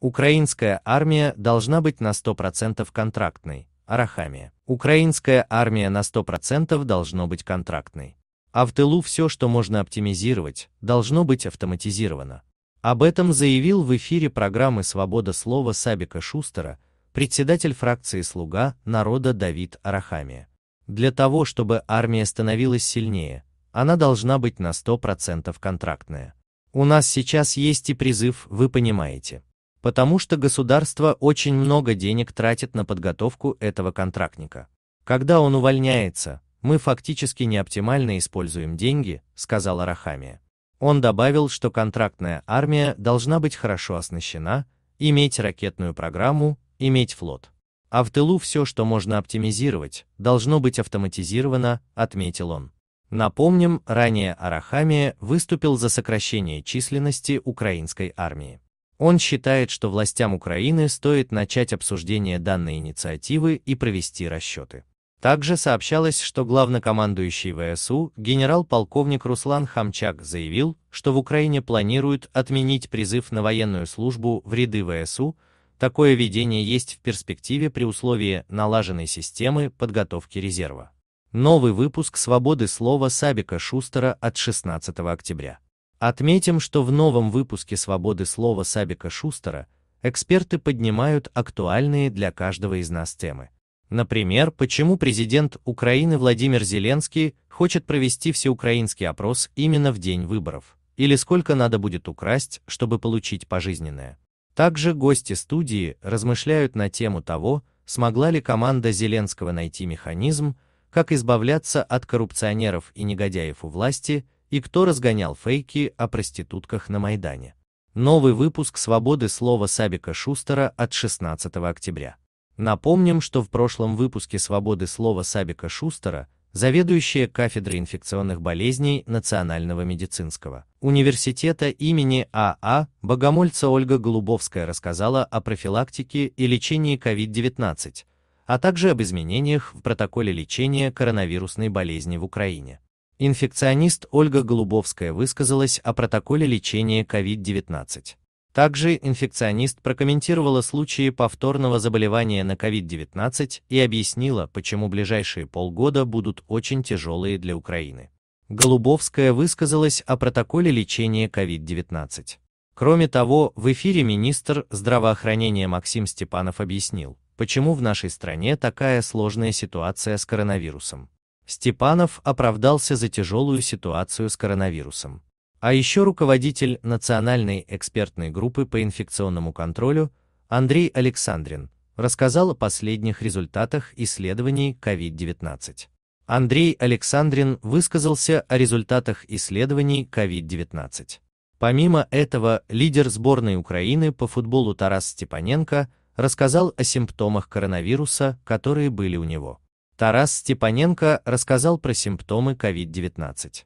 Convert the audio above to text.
Украинская армия должна быть на 100% контрактной. Арахамия. Украинская армия на 100% должно быть контрактной. А в тылу все, что можно оптимизировать, должно быть автоматизировано. Об этом заявил в эфире программы «Свобода слова» Сабика Шустера, председатель фракции «Слуга народа» Давид Арахамия. Для того, чтобы армия становилась сильнее, она должна быть на 100% контрактная. У нас сейчас есть и призыв, вы понимаете потому что государство очень много денег тратит на подготовку этого контрактника. Когда он увольняется, мы фактически неоптимально используем деньги, сказала Рахамия. Он добавил, что контрактная армия должна быть хорошо оснащена, иметь ракетную программу, иметь флот. А в тылу все, что можно оптимизировать, должно быть автоматизировано, отметил он. Напомним, ранее Арахамия выступил за сокращение численности украинской армии. Он считает, что властям Украины стоит начать обсуждение данной инициативы и провести расчеты. Также сообщалось, что главнокомандующий ВСУ генерал-полковник Руслан Хамчак заявил, что в Украине планируют отменить призыв на военную службу в ряды ВСУ, такое видение есть в перспективе при условии налаженной системы подготовки резерва. Новый выпуск «Свободы слова» Сабика Шустера от 16 октября. Отметим, что в новом выпуске «Свободы слова» Сабика Шустера эксперты поднимают актуальные для каждого из нас темы. Например, почему президент Украины Владимир Зеленский хочет провести всеукраинский опрос именно в день выборов, или сколько надо будет украсть, чтобы получить пожизненное. Также гости студии размышляют на тему того, смогла ли команда Зеленского найти механизм, как избавляться от коррупционеров и негодяев у власти, и кто разгонял фейки о проститутках на Майдане. Новый выпуск «Свободы слова» Сабика Шустера от 16 октября. Напомним, что в прошлом выпуске «Свободы слова» Сабика Шустера заведующая кафедрой инфекционных болезней Национального медицинского университета имени А.А. А Богомольца Ольга Голубовская рассказала о профилактике и лечении COVID-19, а также об изменениях в протоколе лечения коронавирусной болезни в Украине. Инфекционист Ольга Голубовская высказалась о протоколе лечения COVID-19. Также инфекционист прокомментировала случаи повторного заболевания на COVID-19 и объяснила, почему ближайшие полгода будут очень тяжелые для Украины. Голубовская высказалась о протоколе лечения COVID-19. Кроме того, в эфире министр здравоохранения Максим Степанов объяснил, почему в нашей стране такая сложная ситуация с коронавирусом. Степанов оправдался за тяжелую ситуацию с коронавирусом. А еще руководитель Национальной экспертной группы по инфекционному контролю Андрей Александрин рассказал о последних результатах исследований COVID-19. Андрей Александрин высказался о результатах исследований COVID-19. Помимо этого, лидер сборной Украины по футболу Тарас Степаненко рассказал о симптомах коронавируса, которые были у него. Тарас Степаненко рассказал про симптомы COVID-19.